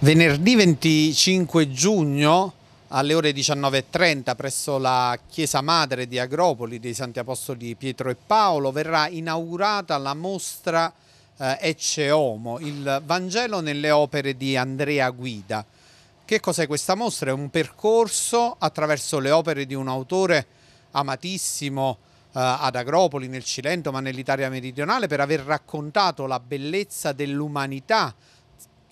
Venerdì 25 giugno alle ore 19.30 presso la Chiesa Madre di Agropoli dei Santi Apostoli Pietro e Paolo verrà inaugurata la mostra eh, Ecce Homo, il Vangelo nelle opere di Andrea Guida. Che cos'è questa mostra? È un percorso attraverso le opere di un autore amatissimo eh, ad Agropoli, nel Cilento, ma nell'Italia meridionale, per aver raccontato la bellezza dell'umanità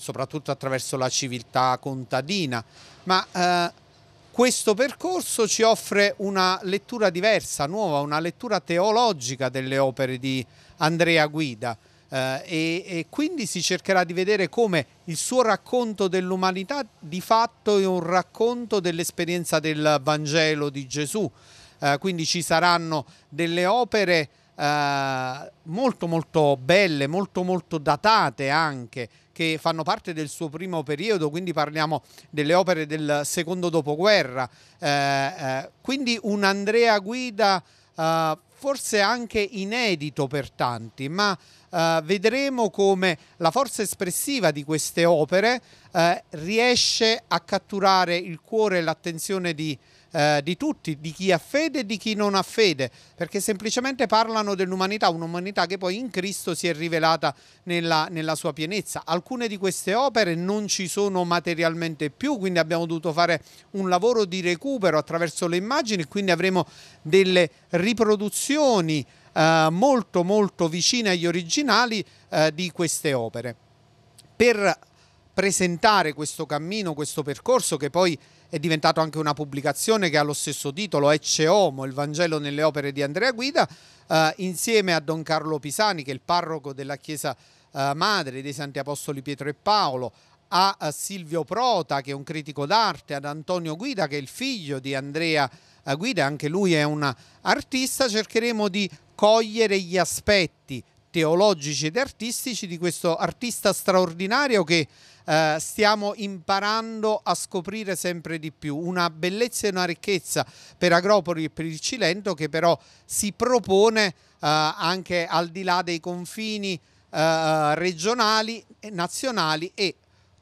soprattutto attraverso la civiltà contadina, ma eh, questo percorso ci offre una lettura diversa, nuova, una lettura teologica delle opere di Andrea Guida. Eh, e, e, quindi si cercherà di vedere come il suo racconto dell'umanità di fatto è un racconto dell'esperienza del Vangelo di Gesù. Eh, quindi ci saranno delle opere eh, molto molto belle, molto molto datate anche, che fanno parte del suo primo periodo, quindi parliamo delle opere del secondo dopoguerra. Eh, eh, quindi un Andrea Guida eh, forse anche inedito per tanti, ma eh, vedremo come la forza espressiva di queste opere eh, riesce a catturare il cuore e l'attenzione di eh, di tutti, di chi ha fede e di chi non ha fede, perché semplicemente parlano dell'umanità, un'umanità che poi in Cristo si è rivelata nella, nella sua pienezza. Alcune di queste opere non ci sono materialmente più, quindi abbiamo dovuto fare un lavoro di recupero attraverso le immagini, quindi avremo delle riproduzioni eh, molto molto vicine agli originali eh, di queste opere. Per presentare questo cammino, questo percorso che poi è diventato anche una pubblicazione che ha lo stesso titolo, Ecce Homo, il Vangelo nelle opere di Andrea Guida, eh, insieme a Don Carlo Pisani, che è il parroco della Chiesa eh, Madre dei Santi Apostoli Pietro e Paolo, a, a Silvio Prota, che è un critico d'arte, ad Antonio Guida, che è il figlio di Andrea eh, Guida, anche lui è un artista, cercheremo di cogliere gli aspetti teologici ed artistici di questo artista straordinario che eh, stiamo imparando a scoprire sempre di più, una bellezza e una ricchezza per Agropoli e per il Cilento che però si propone eh, anche al di là dei confini eh, eh regionali, nazionali e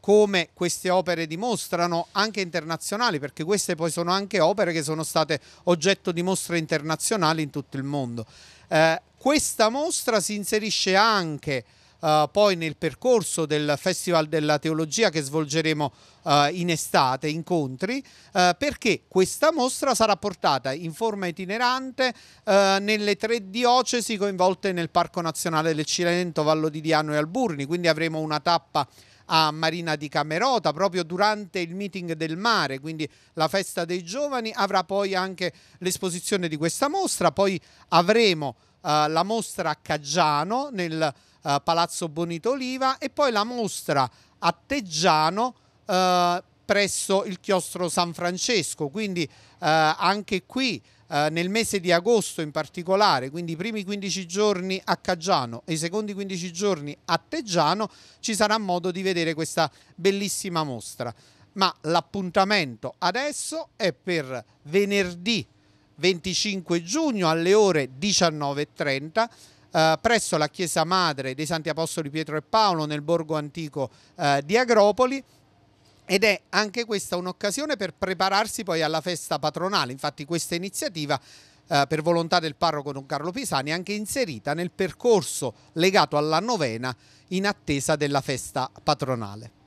come queste opere dimostrano, anche internazionali, perché queste poi sono anche opere che sono state oggetto di mostre internazionali in tutto il mondo. Eh, questa mostra si inserisce anche eh, poi nel percorso del Festival della Teologia che svolgeremo eh, in estate, incontri, eh, perché questa mostra sarà portata in forma itinerante eh, nelle tre diocesi coinvolte nel Parco Nazionale del Cilento, Vallo di Diano e Alburni, quindi avremo una tappa a Marina di Camerota proprio durante il meeting del mare, quindi la festa dei giovani, avrà poi anche l'esposizione di questa mostra, poi avremo eh, la mostra a Caggiano nel eh, Palazzo Bonitoliva e poi la mostra a Teggiano eh, presso il chiostro San Francesco, quindi eh, anche qui eh, nel mese di agosto in particolare, quindi i primi 15 giorni a Caggiano e i secondi 15 giorni a Teggiano, ci sarà modo di vedere questa bellissima mostra. Ma l'appuntamento adesso è per venerdì 25 giugno alle ore 19.30 eh, presso la Chiesa Madre dei Santi Apostoli Pietro e Paolo nel borgo antico eh, di Agropoli ed è anche questa un'occasione per prepararsi poi alla festa patronale. Infatti questa iniziativa eh, per volontà del parroco Don Carlo Pisani è anche inserita nel percorso legato alla novena in attesa della festa patronale.